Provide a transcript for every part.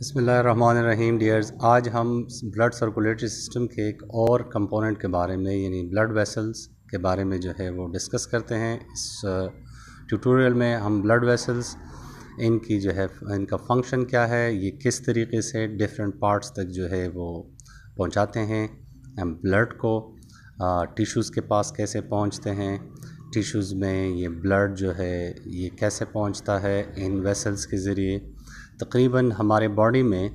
बसमीम डियर्स आज हम ब्लड सर्कुलेटरी सिस्टम के एक और कंपोनेंट के बारे में यानी ब्लड वेसल्स के बारे में जो है वो डिस्कस करते हैं इस ट्यूटोरियल में हम ब्लड वेसल्स इनकी जो है इनका फंक्शन क्या है ये किस तरीके से डिफरेंट पार्ट्स तक जो है वो पहुंचाते हैं ब्लड को टिश्यूज़ के पास कैसे पहुंचते हैं टिश्यूज़ में ये ब्लड जो है ये कैसे पहुंचता है इन वेसल्स के ज़रिए तकरीबन हमारे बॉडी में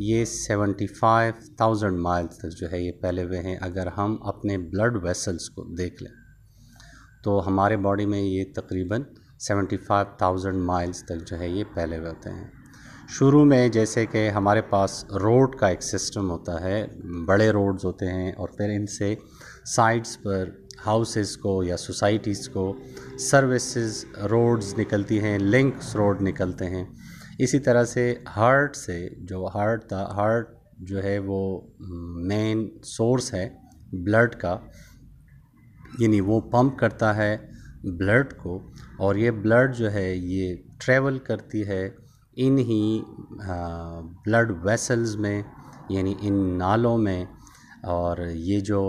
ये सेवेंटी फाइव थाउजेंड माइल्स तक जो है ये फैले हुए हैं अगर हम अपने ब्लड वेसल्स को देख लें तो हमारे बॉडी में ये तकरीबन थाउज़ेंड माइल्स तक जो है ये फैले हुए होते हैं शुरू में जैसे कि हमारे पास रोड का एक सिस्टम होता है बड़े रोड्स होते हैं और फिर इनसे साइड्स पर हाउसेस को या सोसाइटीज़ को सर्विसेज रोड्स निकलती हैं लिंक्स रोड निकलते हैं इसी तरह से हार्ट से जो हार्ट था हार्ट जो है वो मेन mm, सोर्स है ब्लड का यानी वो पंप करता है ब्लड को और ये ब्लड जो है ये ट्रेवल करती है इन ही ब्लड वेसल्स में यानी इन नालों में और ये जो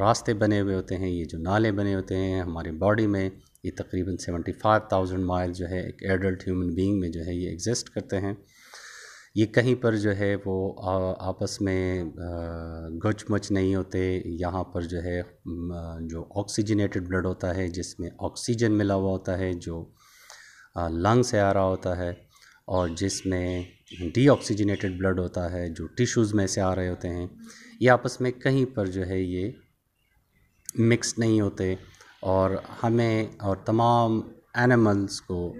रास्ते बने हुए होते हैं ये जो नाले बने होते हैं हमारे बॉडी में ये तकरीबन 75,000 माइल जो है एक एडल्ट ह्यूमन बीइंग में जो है ये एग्जिस्ट करते हैं ये कहीं पर जो है वो आ, आपस में गच मच नहीं होते यहाँ पर जो है जो ऑक्सीजनेटेड ब्लड होता है जिसमें ऑक्सीजन मिला हुआ होता है जो लंग से आ रहा होता है और जिसमें डीऑक्सीजनेटेड ब्लड होता है जो टिश्यूज़ में से आ रहे होते हैं ये आपस में कहीं पर जो है ये मिक्स नहीं होते और हमें और तमाम एनिमल्स को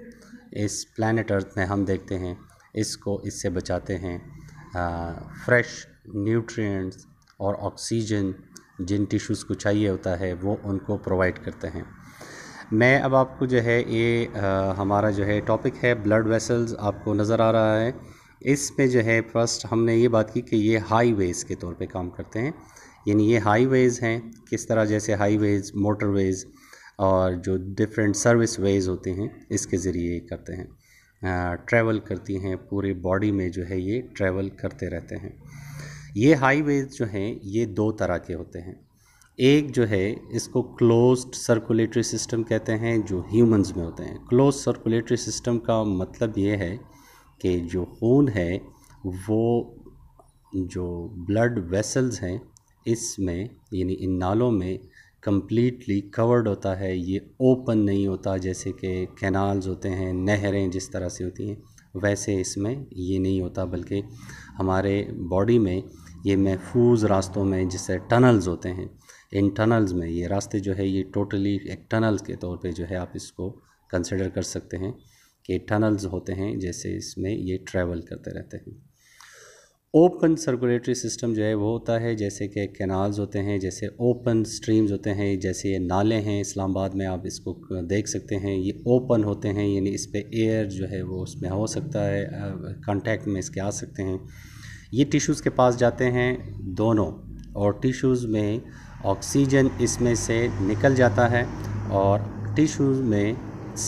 इस प्लानट अर्थ में हम देखते हैं इसको इससे बचाते हैं फ्रेश न्यूट्रिएंट्स और ऑक्सीजन जिन टिश्यूज़ को चाहिए होता है वो उनको प्रोवाइड करते हैं मैं अब आपको जो है ये आ, हमारा जो है टॉपिक है ब्लड वेसल्स आपको नज़र आ रहा है इसमें जो है फर्स्ट हमने ये बात की कि ये हाई वेज के तौर पे काम करते हैं यानी ये हाईवेज़ हैं किस तरह जैसे हाईवेज़ मोटरवेज़ और जो डिफरेंट सर्विस वेज़ होते हैं इसके ज़रिए करते हैं ट्रैवल करती हैं पूरे बॉडी में जो है ये ट्रैवल करते रहते हैं ये हाईवेज जो हैं ये दो तरह के होते हैं एक जो है इसको क्लोज्ड सर्कुलेटरी सिस्टम कहते हैं जो ह्यूमंस में होते हैं क्लोज सर्कुलेटरी सिस्टम का मतलब ये है कि जो खून है वो जो ब्लड वेसल्स हैं इसमें यानी इन नालों में कम्प्लीटली कवर्ड होता है ये ओपन नहीं होता जैसे कि कैनाल्स होते हैं नहरें जिस तरह से होती हैं वैसे इसमें ये नहीं होता बल्कि हमारे बॉडी में ये महफूज रास्तों में जिससे टनल्स होते हैं इन टनल्स में ये रास्ते जो है ये टोटली एक टनल्स के तौर पे जो है आप इसको कंसिडर कर सकते हैं कि टनल्स होते हैं जैसे इसमें ये ट्रैवल करते रहते हैं ओपन सर्कुलेटरी सिस्टम जो है वो होता है जैसे कि कैनाल्स होते हैं जैसे ओपन स्ट्रीम्स होते हैं जैसे ये नाले हैं इस्लामाबाद में आप इसको देख सकते हैं ये ओपन होते हैं यानी इस पर एयर जो है वो उसमें हो सकता है कॉन्टैक्ट में इसके आ सकते हैं ये टिश्यूज़ के पास जाते हैं दोनों और टिश्यूज़ में ऑक्सीजन इसमें से निकल जाता है और टिश्यूज़ में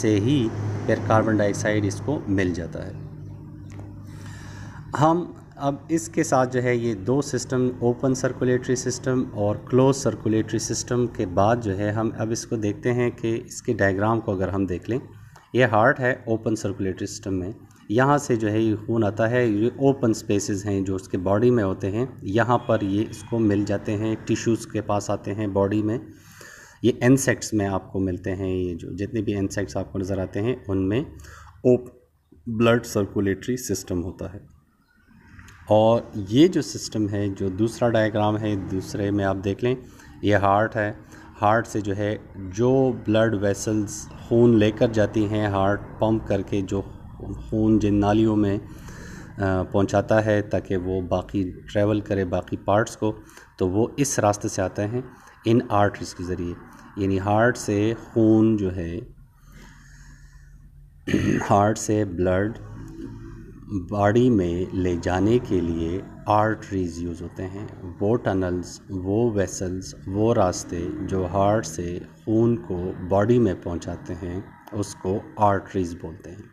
से ही फिर कार्बन डाइऑक्साइड इसको मिल जाता है हम अब इसके साथ जो है ये दो सिस्टम ओपन सर्कुलेटरी सिस्टम और क्लोज सर्कुलेटरी सिस्टम के बाद जो है हम अब इसको देखते हैं कि इसके डायग्राम को अगर हम देख लें ये हार्ट है ओपन सर्कुलेटरी सिस्टम में यहाँ से जो है ये खून आता है ये ओपन स्पेसेस हैं जो उसके बॉडी में होते हैं यहाँ पर ये इसको मिल जाते हैं टिश्यूज़ के पास आते हैं बॉडी में ये इंसेक्ट्स में आपको मिलते हैं ये जो जितने भी इंसेक्ट्स आपको नज़र आते हैं उनमें ओप ब्लड सर्कुलेटरी सिस्टम होता है और ये जो सिस्टम है जो दूसरा डायग्राम है दूसरे में आप देख लें ये हार्ट है हार्ट से जो है जो ब्लड वेसल्स खून लेकर जाती हैं हार्ट पंप करके जो खून जिन नालियों में पहुंचाता है ताकि वो बाकी ट्रैवल करे बाकी पार्ट्स को तो वो इस रास्ते से आते हैं इन आर्टरीज के ज़रिए यानी हार्ट से खून जो है हार्ट से ब्लड बॉडी में ले जाने के लिए आर्टरीज़ यूज़ होते हैं वो टनल्स वो वेसल्स वो रास्ते जो हार्ट से खून को बॉडी में पहुंचाते हैं उसको आर्टरीज़ बोलते हैं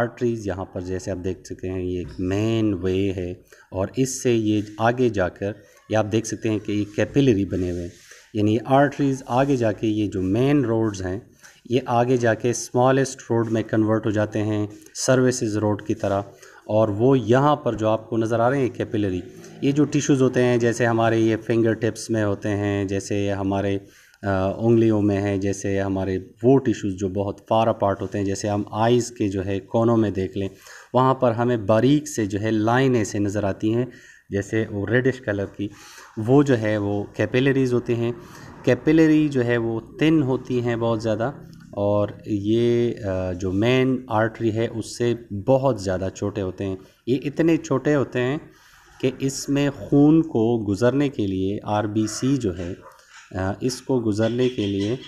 आर्टरीज़ यहाँ पर जैसे आप देख सकते हैं ये एक मेन वे है और इससे ये आगे जाकर ये आप देख सकते हैं कि ये कैपिलरी बने हुए हैं यानी आर्टरीज़ आगे जाके ये जो मेन रोड्स हैं ये आगे जाके स्मॉलेस्ट रोड में कन्वर्ट हो जाते हैं सर्विसेज रोड की तरह और वो यहाँ पर जो आपको नज़र आ रहे हैं कैपिलरी ये जो टिश्यूज़ होते हैं जैसे हमारे ये फिंगर टिप्स में होते हैं जैसे हमारे उंगलियों में है जैसे हमारे वो टिश्यूज़ जो बहुत फार अपार्ट होते हैं जैसे हम आइज़ के जो है कोनों में देख लें वहाँ पर हमें बारीक से जो है लाइन ऐसे नज़र आती हैं जैसे वो रेडिश कलर की वो जो है वो कैपिलरीज़ होती हैं कैपिलरी जो है वो तिन होती हैं बहुत ज़्यादा और ये जो मेन आर्टरी है उससे बहुत ज़्यादा छोटे होते हैं ये इतने छोटे होते हैं कि इसमें खून को गुज़रने के लिए आरबीसी जो है इसको गुज़रने के लिए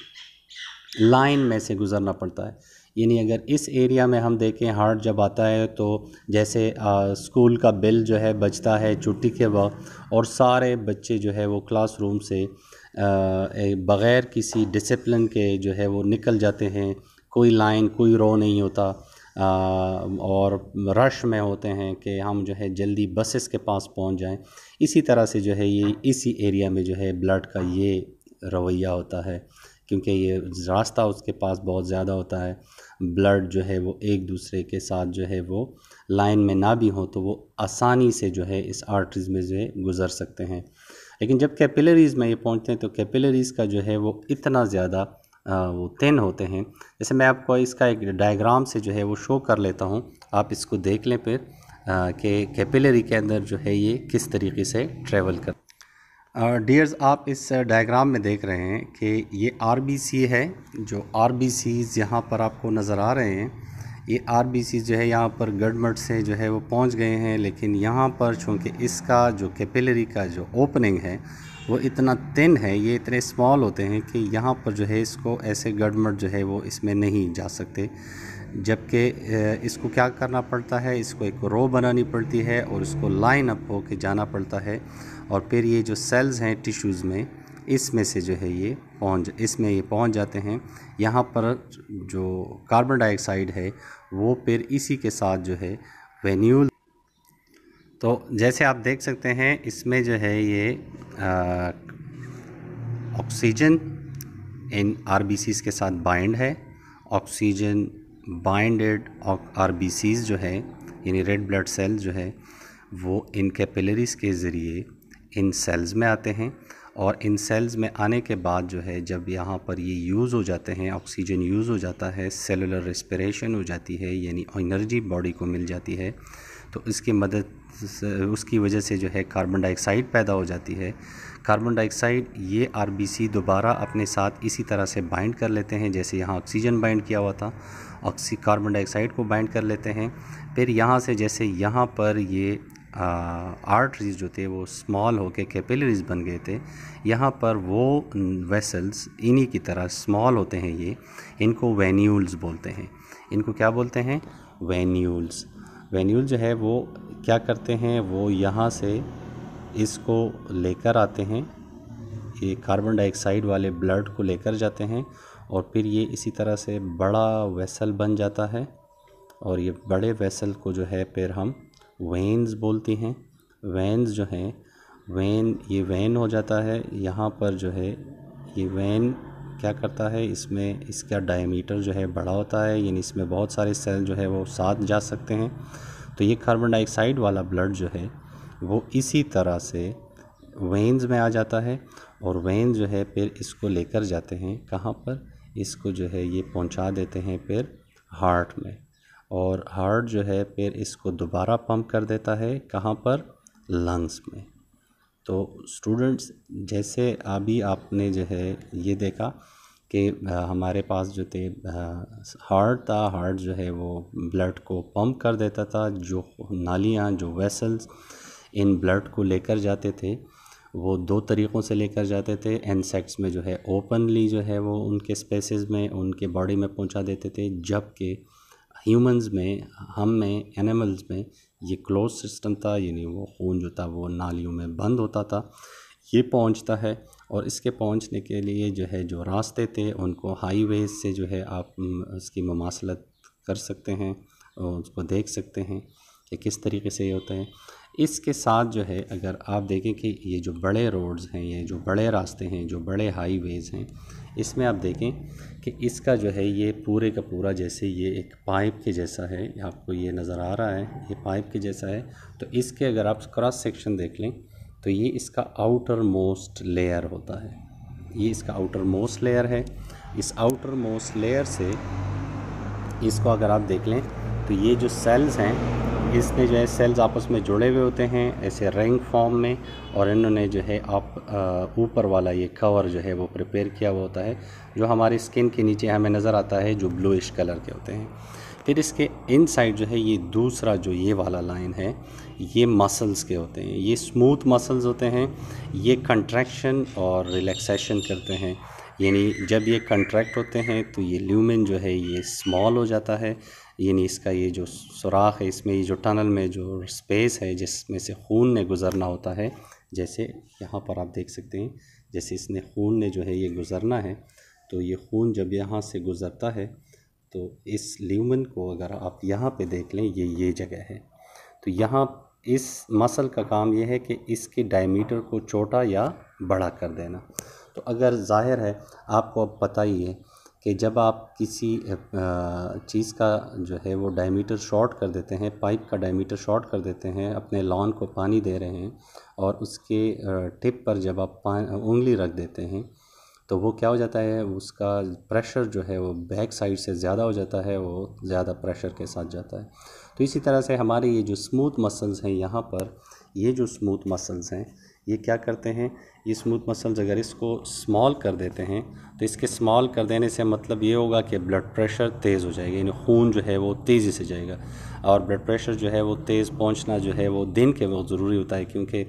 लाइन में से गुज़रना पड़ता है यानी अगर इस एरिया में हम देखें हार्ट जब आता है तो जैसे आ, स्कूल का बिल जो है बजता है छुट्टी के वक्त और सारे बच्चे जो है वो क्लासरूम से बग़ैर किसी डिसिप्लिन के जो है वो निकल जाते हैं कोई लाइन कोई रो नहीं होता और रश में होते हैं कि हम जो है जल्दी बसेस के पास पहुंच जाएं इसी तरह से जो है ये इसी एरिया में जो है ब्लड का ये रवैया होता है क्योंकि ये रास्ता उसके पास बहुत ज़्यादा होता है ब्लड जो है वो एक दूसरे के साथ जो है वो लाइन में ना भी हो तो वो आसानी से जो है इस आर्टरीज़ में जो है गुज़र सकते हैं लेकिन जब कैपिलरीज़ में ये पहुँचते हैं तो कैपिलरीज़ का जो है वो इतना ज़्यादा वो तेन होते हैं जैसे मैं आपको इसका एक डायग्राम से जो है वो शो कर लेता हूँ आप इसको देख लें फिर कि कैपिलरी के अंदर जो है ये किस तरीके से ट्रेवल कर डियर्स आप इस डायग्राम में देख रहे हैं कि ये आर है जो आर बी यहाँ पर आपको नज़र आ रहे हैं ये आर जो है यहाँ पर गड़मट से जो है वो पहुँच गए हैं लेकिन यहाँ पर चूँकि इसका जो कैपिलरी का जो ओपनिंग है वो इतना तिन है ये इतने स्मॉल होते हैं कि यहाँ पर जो है इसको ऐसे गड़मट जो है वो इसमें नहीं जा सकते जबकि इसको क्या करना पड़ता है इसको एक रो बनानी पड़ती है और इसको लाइन अप हो के जाना पड़ता है और फिर ये जो सेल्स हैं टिश्यूज़ में इसमें से जो है ये पहुँच इसमें ये पहुँच जाते हैं यहाँ पर जो कार्बन डाइऑक्साइड है वो फिर इसी के साथ जो है वेन्यूल तो जैसे आप देख सकते हैं इसमें जो है ये ऑक्सीजन इन आर के साथ बाइंड है ऑक्सीजन बाइंडेड आर जो है यानी रेड ब्लड सेल जो है वो इन कैपिलरीज के ज़रिए इन सेल्स में आते हैं और इन सेल्स में आने के बाद जो है जब यहाँ पर ये यूज़ हो जाते हैं ऑक्सीजन यूज़ हो जाता है सेलुलर रेस्पिरेशन हो जाती है यानी एनर्जी बॉडी को मिल जाती है तो इसकी मदद उसकी वजह से जो है कार्बन डाइऑक्साइड पैदा हो जाती है कार्बन डाइऑक्साइड ये आर दोबारा अपने साथ इसी तरह से बाइंड कर लेते हैं जैसे यहाँ ऑक्सीजन बाइंड किया हुआ था ऑक्सी कार्बन डाइऑक्साइड को बाइंड कर लेते हैं फिर यहाँ से जैसे यहाँ पर ये आर्टरीज जो थे वो स्मॉल होके कैपिलरीज बन गए थे यहाँ पर वो वेसल्स इन्हीं की तरह स्मॉल होते हैं ये इनको वेन्यूल्स बोलते हैं इनको क्या बोलते हैं वेन्यूल्स वेन्यूल जो है वो क्या करते हैं वो यहाँ से इसको लेकर आते हैं ये कार्बन डाइऑक्साइड वाले ब्लड को लेकर जाते हैं और फिर ये इसी तरह से बड़ा वेसल बन जाता है और ये बड़े वेसल को जो है फिर हम वेन्स बोलते हैं वेन्स जो हैं वैन ये वैन हो जाता है यहाँ पर जो है ये वैन क्या करता है इसमें इसका डायमीटर जो है बड़ा होता है यानी इसमें बहुत सारे सेल जो है वो साथ जा सकते हैं तो ये कार्बन डाइऑक्साइड वाला ब्लड जो है वो इसी तरह से वेन्स में आ जाता है और वेन जो है फिर इसको लेकर जाते हैं कहाँ पर इसको जो है ये पहुँचा देते हैं फिर हार्ट में और हार्ट जो है फिर इसको दोबारा पम्प कर देता है कहाँ पर लंग्स में तो स्टूडेंट्स जैसे अभी आपने जो है ये देखा कि हमारे पास जो थे हार्ट था हार्ट जो है वो ब्लड को पम्प कर देता था जो नालियाँ जो वेसल्स इन ब्लड को लेकर जाते थे वो दो तरीक़ों से लेकर जाते थे इंसेक्ट्स में जो है ओपनली जो है वो उनके स्पेसेस में उनके बॉडी में पहुंचा देते थे जबकि ह्यूमंस में हम में एनिमल्स में ये क्लोज सिस्टम था यानी वो खून जो था वो नालियों में बंद होता था ये पहुंचता है और इसके पहुंचने के लिए जो है जो रास्ते थे उनको हाईवे से जो है आप उसकी ममासलत कर सकते हैं और उसको देख सकते हैं कि किस तरीके से ये होता है इसके साथ जो है अगर आप देखें कि ये जो बड़े रोड्स हैं ये जो बड़े रास्ते हैं जो बड़े हाईवेज़ हैं इसमें आप देखें कि इसका जो है ये पूरे का पूरा जैसे ये एक पाइप के जैसा है आपको ये नज़र आ रहा है ये पाइप के जैसा है तो इसके अगर आप क्रॉस सेक्शन देख लें तो ये इसका आउटर मोस्ट लेयर होता है ये इसका आउटर मोस्ट लेयर है इस आउटर मोस्ट लेयर से इसको अगर आप देख लें तो ये जो सेल्स हैं इसमें जो है सेल्स आपस में जुड़े हुए होते हैं ऐसे रैंक फॉर्म में और इन्होंने जो है आप ऊपर वाला ये कवर जो है वो प्रिपेयर किया हुआ होता है जो हमारी स्किन के नीचे हमें नज़र आता है जो ब्लूइश कलर के होते हैं फिर इसके इन जो है ये दूसरा जो ये वाला लाइन है ये मसल्स के होते हैं ये स्मूथ मसल्स होते हैं ये कंट्रैक्शन और रिलैक्सेशन करते हैं यानी जब ये कंट्रैक्ट होते हैं तो ये ल्यूमेन जो है ये स्मॉल हो जाता है यानी इसका ये जो सुराख है इसमें ये जो टनल में जो स्पेस है जिसमें से खून ने गुज़रना होता है जैसे यहाँ पर आप देख सकते हैं जैसे इसने खून ने जो है ये गुज़रना है तो ये खून जब यहाँ से गुज़रता है तो इस ल्यूमन को अगर आप यहाँ पे देख लें ये ये जगह है तो यहाँ इस मसल का काम यह है कि इसके डायमीटर को छोटा या बड़ा कर देना तो अगर ज़ाहिर है आपको अब पता ही है कि जब आप किसी चीज़ का जो है वो डायमीटर शॉर्ट कर देते हैं पाइप का डायमीटर शॉर्ट कर देते हैं अपने लॉन को पानी दे रहे हैं और उसके टिप पर जब आप उंगली रख देते हैं तो वो क्या हो जाता है उसका प्रेशर जो है वो बैक साइड से ज़्यादा हो जाता है वो ज़्यादा प्रेशर के साथ जाता है तो इसी तरह से हमारे ये जो स्मूथ मसल्स हैं यहाँ पर ये जो स्मूथ मसल्स हैं ये क्या करते हैं ये स्मूथ मसल्स अगर इसको स्मॉल कर देते हैं तो इसके स्मॉल कर देने से मतलब ये होगा कि ब्लड प्रेशर तेज़ हो जाएगा यानी खून जो है वो तेज़ी से जाएगा और ब्लड प्रेशर जो है वो तेज़ पहुंचना जो है वो दिन के वक्त ज़रूरी होता है क्योंकि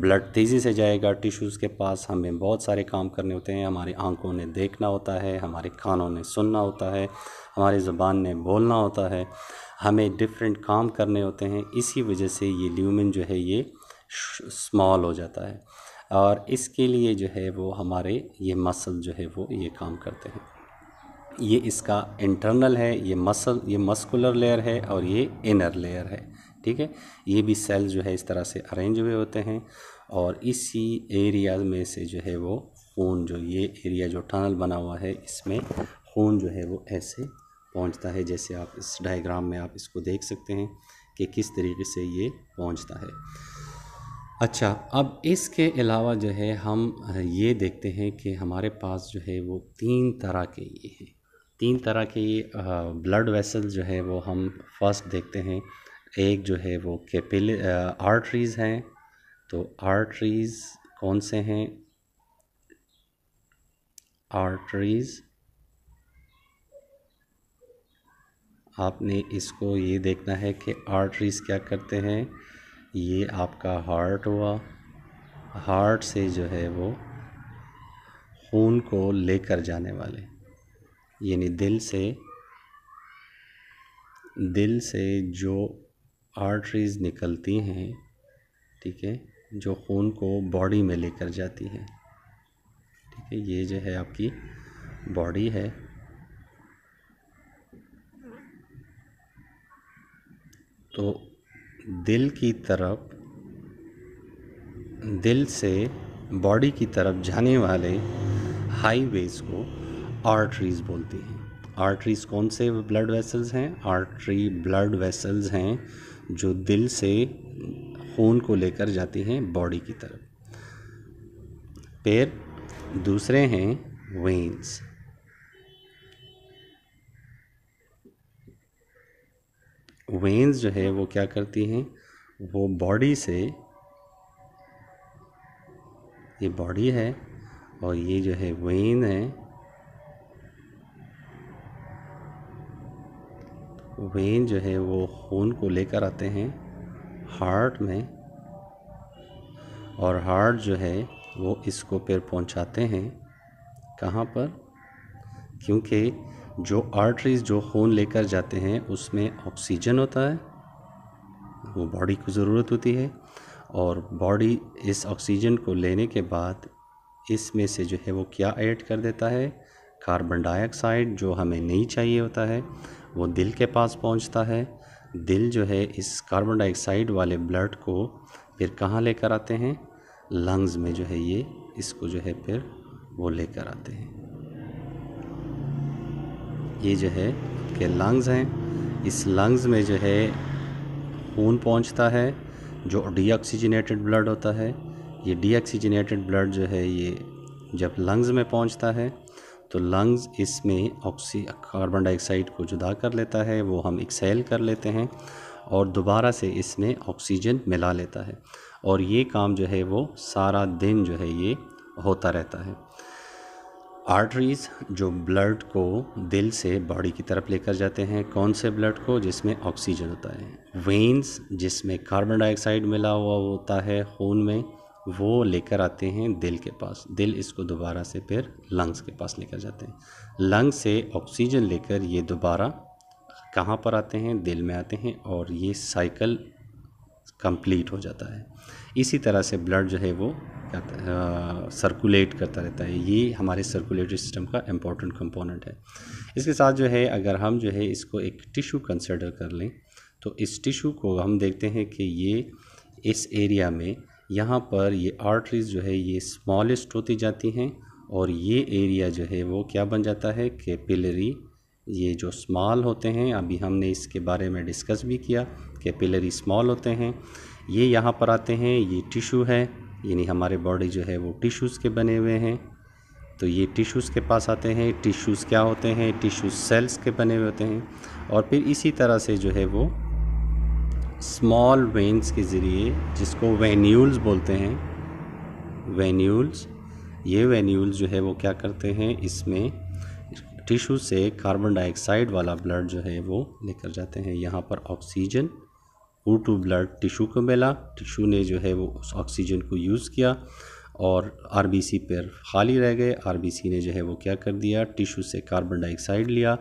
ब्लड तेज़ी से जाएगा टिश्यूज़ के पास हमें बहुत सारे काम करने होते हैं हमारी आंखों ने देखना होता है हमारे कानों ने सुनना होता है हमारी ज़बान ने बोलना होता है हमें डिफरेंट काम करने होते हैं इसी वजह से ये ल्यूमिन जो है ये स्मॉल हो जाता है और इसके लिए जो है वो हमारे ये मसल जो है वो ये काम करते हैं ये इसका इंटरनल है ये मसल ये मस्कुलर लेयर है और ये इनर लेयर है ठीक है ये भी सेल जो है इस तरह से अरेंज हुए होते हैं और इसी एरिया में से जो है वो खून जो ये एरिया जो टनल बना हुआ है इसमें खून जो है वो ऐसे पहुंचता है जैसे आप इस डायग्राम में आप इसको देख सकते हैं कि किस तरीके से ये पहुंचता है अच्छा अब इसके अलावा जो है हम ये देखते हैं कि हमारे पास जो है वो तीन तरह के ये हैं तीन तरह के ये ब्लड वेसल जो है वो हम फर्स्ट देखते हैं एक जो है वो कैपिल आर्टरीज़ हैं तो आर्टरीज़ कौन से हैं आर्टरीज़ आपने इसको ये देखना है कि आर्टरीज़ क्या करते हैं ये आपका हार्ट हुआ हार्ट से जो है वो खून को लेकर जाने वाले यानी दिल से दिल से जो आर्टरीज़ निकलती हैं ठीक है जो खून को बॉडी में लेकर जाती हैं ठीक है ये जो है आपकी बॉडी है तो दिल की तरफ दिल से बॉडी की तरफ जाने वाले हाईवेज़ को आर्टरीज बोलते हैं आर्टरीज कौन से ब्लड वेसल्स हैं आर्टरी ब्लड वेसल्स हैं जो दिल से खून को लेकर जाती हैं बॉडी की तरफ पैर दूसरे हैं वेंस वेंस जो है वो क्या करती हैं वो बॉडी से ये बॉडी है और ये जो है वेन है वेन जो है वो खून को लेकर आते हैं हार्ट में और हार्ट जो है वो इसको फिर पहुंचाते हैं कहाँ पर क्योंकि जो आर्टरीज जो खून लेकर जाते हैं उसमें ऑक्सीजन होता है वो बॉडी को ज़रूरत होती है और बॉडी इस ऑक्सीजन को लेने के बाद इसमें से जो है वो क्या ऐड कर देता है कार्बन डाइऑक्साइड जो हमें नहीं चाहिए होता है वो दिल के पास पहुंचता है दिल जो है इस कार्बन डाइऑक्साइड वाले ब्लड को फिर कहाँ लेकर आते हैं लंग्स में जो है ये इसको जो है फिर वो लेकर आते हैं ये जो है के लंग्स हैं इस लंग्स में जो है खून पहुंचता है जो डीऑक्सीजनेटेड ब्लड होता है ये डीऑक्सीजनेटेड ब्लड जो है ये जब लंग्स में पहुंचता है तो लंग्स इसमें ऑक्सी कार्बन डाइऑक्साइड को जुदा कर लेता है वो हम एक्सेल कर लेते हैं और दोबारा से इसमें ऑक्सीजन मिला लेता है और ये काम जो है वो सारा दिन जो है ये होता रहता है आर्टरीज़ जो ब्लड को दिल से बॉडी की तरफ लेकर जाते हैं कौन से ब्लड को जिसमें ऑक्सीजन होता है वेन्स जिसमें कार्बन डाइऑक्साइड मिला हुआ होता है खून में वो लेकर आते हैं दिल के पास दिल इसको दोबारा से फिर लंग्स के पास लेकर जाते हैं लंग्स से ऑक्सीजन लेकर ये दोबारा कहाँ पर आते हैं दिल में आते हैं और ये साइकिल कंप्लीट हो जाता है इसी तरह से ब्लड जो है वो सर्कुलेट करता रहता है ये हमारे सर्कुलेटरी सिस्टम का इम्पोर्टेंट कंपोनेंट है इसके साथ जो है अगर हम जो है इसको एक टिशू कंसिडर कर लें तो इस टिशू को हम देखते हैं कि ये इस एरिया में यहाँ पर ये आर्टरीज जो है ये स्मॉलेस्ट होती जाती हैं और ये एरिया जो है वो क्या बन जाता है कैपिलरी ये जो स्मॉल होते हैं अभी हमने इसके बारे में डिस्कस भी किया कैपिलरी स्मॉल होते हैं ये यहाँ पर आते हैं ये टिशू है यानी हमारे बॉडी जो है वो टिश्यूज़ के बने हुए हैं तो ये टिश्यूज़ के पास आते हैं टिश्यूज़ क्या होते हैं टिश्यूज़ सेल्स के बने हुए होते हैं और फिर इसी तरह से जो है वो स्मॉल वेंस के ज़रिए जिसको वेन्यूल्स बोलते हैं वेन्यूल्स ये वेन्यूल्स जो है वो क्या करते हैं इसमें टिश्यू से कार्बन डाइऑक्साइड वाला ब्लड जो है वो लेकर जाते हैं यहाँ पर oxygen O two blood tissue को मिला टिशू ने जो है वो उस ऑक्सीजन को यूज़ किया और सी पर खाली रह गए सी ने जो है वो क्या कर दिया टिशू से कार्बन डाइऑक्साइड लिया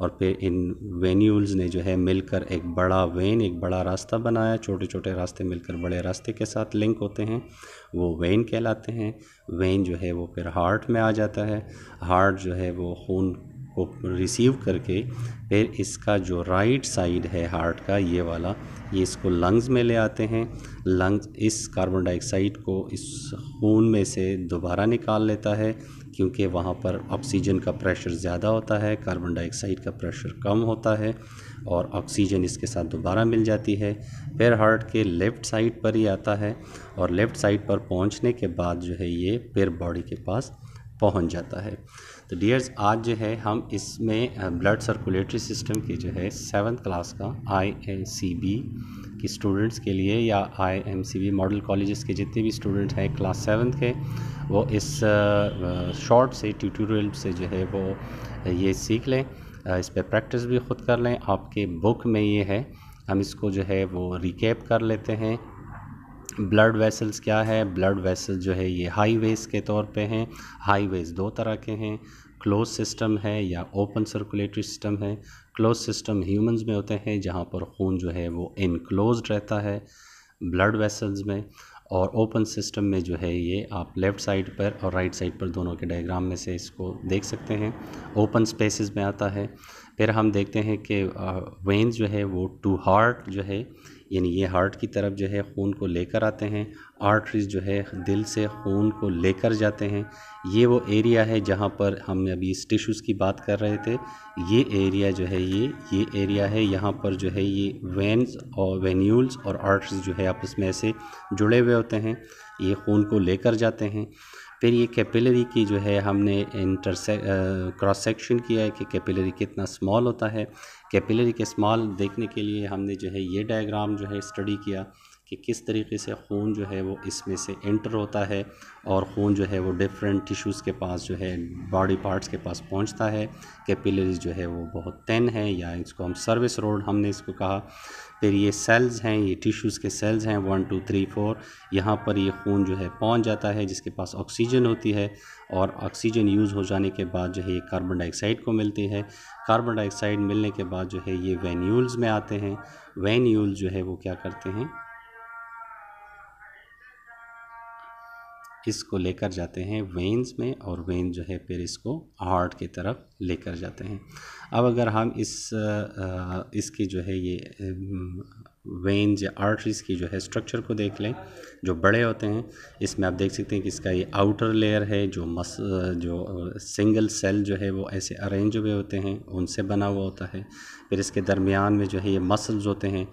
और फिर इन वेन्यूल्स ने जो है मिलकर एक बड़ा वेन एक बड़ा रास्ता बनाया छोटे छोटे रास्ते मिलकर बड़े रास्ते के साथ लिंक होते हैं वो वेन कहलाते हैं वेन जो है वो फिर हार्ट में आ जाता है हार्ट जो है वो खून को रिसीव करके फिर इसका जो राइट साइड है हार्ट का ये वाला ये इसको लंग्स में ले आते हैं लंग्स इस कार्बन डाइऑक्साइड को इस खून में से दोबारा निकाल लेता है क्योंकि वहाँ पर ऑक्सीजन का प्रेशर ज़्यादा होता है कार्बन डाइऑक्साइड का प्रेशर कम होता है और ऑक्सीजन इसके साथ दोबारा मिल जाती है फिर हार्ट के लेफ़्ट साइड पर ही आता है और लेफ़्ट साइड पर पहुँचने के बाद जो है ये फिर बॉडी के पास पहुँच जाता है तो डियर्स आज जो है हम इसमें ब्लड सर्कुलेटरी सिस्टम के जो है सेवन क्लास का आई एम सी बी के स्टूडेंट्स के लिए या I M C B model college के जितने भी स्टूडेंट हैं क्लास सेवन के वो इस शॉर्ट से ट्यूटोरियल से जो है वो ये सीख लें इस पर प्रैक्टिस भी ख़ुद कर लें आपके बुक में ये है हम इसको जो है वो रिकेप कर लेते हैं ब्लड वेसल्स क्या है ब्लड वेसल जो है ये हाईवेज़ के तौर पे हैं हाईवेज़ दो तरह के हैं क्लोज सिस्टम है या ओपन सर्कुलेटरी सिस्टम है क्लोज सिस्टम ह्यूमंस में होते हैं जहाँ पर खून जो है वो इनक्लोज रहता है ब्लड वेसल्स में और ओपन सिस्टम में जो है ये आप लेफ़्ट साइड पर और राइट साइड पर दोनों के डायग्राम में से इसको देख सकते हैं ओपन स्पेसेस में आता है फिर हम देखते हैं कि वेंस जो है वो टू हार्ट जो है यानी ये हार्ट की तरफ जो है खून को लेकर आते हैं आर्टरीज जो है दिल से खून को लेकर जाते हैं ये वो एरिया है जहाँ पर हम अभी इस टिश्यूज़ की बात कर रहे थे ये एरिया जो है ये ये एरिया है यहाँ पर जो है ये वेंस और वेन्यूल्स और आर्टरीज जो है आपस में ऐसे जुड़े हुए होते हैं ये खून को लेकर जाते हैं फिर ये कैपिलरी की जो है हमने इंटरसे क्रॉस सेक्शन किया है कि कैपिलरी कितना स्मॉल होता है कैपिलरी के स्मॉल देखने के लिए हमने जो है ये डायग्राम जो है स्टडी किया कि किस तरीके से खून जो है वो इसमें से एंटर होता है और खून जो है वो डिफरेंट टिश्यूज़ के पास जो है बॉडी पार्ट्स के पास पहुंचता है कैपिलरीज जो है वो बहुत तेन है या इसको हम सर्विस रोड हमने इसको कहा फिर ये सेल्स हैं ये टिश्यूज़ के सेल्स हैं वन टू थ्री फोर यहाँ पर ये खून जो है पहुँच जाता है जिसके पास ऑक्सीजन होती है और ऑक्सीजन यूज़ हो जाने के बाद जो है ये कार्बन डाइऑक्साइड को मिलती है कार्बन डाइऑक्साइड मिलने के बाद जो है ये वेन्यूल्स में आते हैं वेन्यूल्स जो है वो क्या करते हैं इसको लेकर जाते हैं वेंस में और वेन जो है फिर इसको हार्ट की तरफ लेकर जाते हैं अब अगर हम इस इसकी जो है ये वेन्स या आर्टरीज की जो है स्ट्रक्चर को देख लें जो बड़े होते हैं इसमें आप देख सकते हैं कि इसका ये आउटर लेयर है जो मस जो सिंगल सेल जो है वो ऐसे अरेंज हुए होते हैं उनसे बना हुआ होता है फिर इसके दरमियान में जो है ये मसल्स होते हैं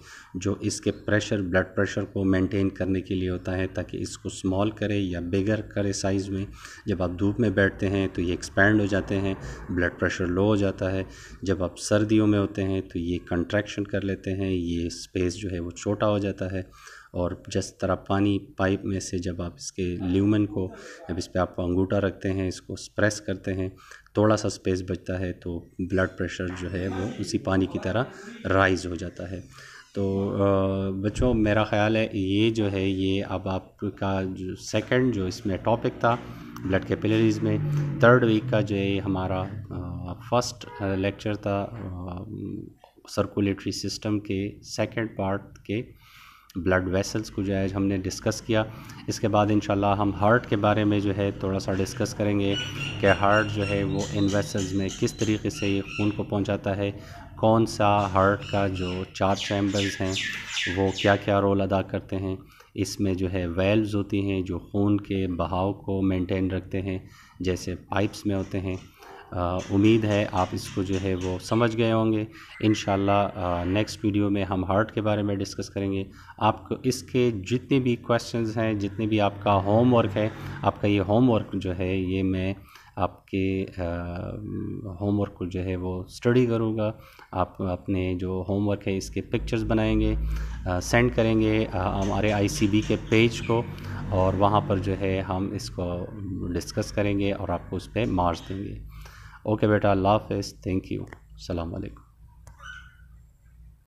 जो इसके प्रेशर ब्लड प्रेशर को मेंटेन करने के लिए होता है ताकि इसको स्मॉल करे या बिगर करे साइज़ में जब आप धूप में बैठते हैं तो ये एक्सपैंड हो जाते हैं ब्लड प्रेशर लो हो जाता है जब आप सर्दियों में होते हैं तो ये कंट्रैक्शन कर लेते हैं ये स्पेस जो है वो छोटा हो जाता है और जिस तरह पानी पाइप में से जब आप इसके ल्यूमन को जब इस पर आप अंगूठा रखते हैं इसको स्प्रेस करते हैं थोड़ा सा स्पेस बचता है तो ब्लड प्रेशर जो है वो उसी पानी की तरह राइज़ हो जाता है तो बच्चों मेरा ख़्याल है ये जो है ये अब आपका जो सेकेंड जो इसमें टॉपिक था ब्लड कैपिलरीज में थर्ड वीक का जो है हमारा फर्स्ट लेक्चर था सर्कुलेटरी सिस्टम के सेकेंड पार्ट के ब्लड वेसल्स को जो है हमने डिस्कस किया इसके बाद इन हम हार्ट के बारे में जो है थोड़ा सा डिस्कस करेंगे कि हार्ट जो है वो इन वेसल्स में किस तरीके से ये खून को पहुंचाता है कौन सा हार्ट का जो चार चैम्बर्स हैं वो क्या क्या रोल अदा करते हैं इसमें जो है वेल्व्स होती हैं जो खून के बहाव को मेंटेन रखते हैं जैसे पाइप्स में होते हैं उम्मीद है आप इसको जो है वो समझ गए होंगे इन नेक्स्ट वीडियो में हम हार्ट के बारे में डिस्कस करेंगे आपको इसके जितने भी क्वेश्चंस हैं जितने भी आपका होमवर्क है आपका ये होमवर्क जो है ये मैं आपके होमवर्क को जो है वो स्टडी करूँगा आप अपने जो होमवर्क है इसके पिक्चर्स बनाएंगे सेंड करेंगे हमारे आईसीबी के पेज को और वहाँ पर जो है हम इसको डिस्कस करेंगे और आपको उस पर मार्क्स देंगे ओके बेटा अल्लाह हाफ थैंक यू अलैक्म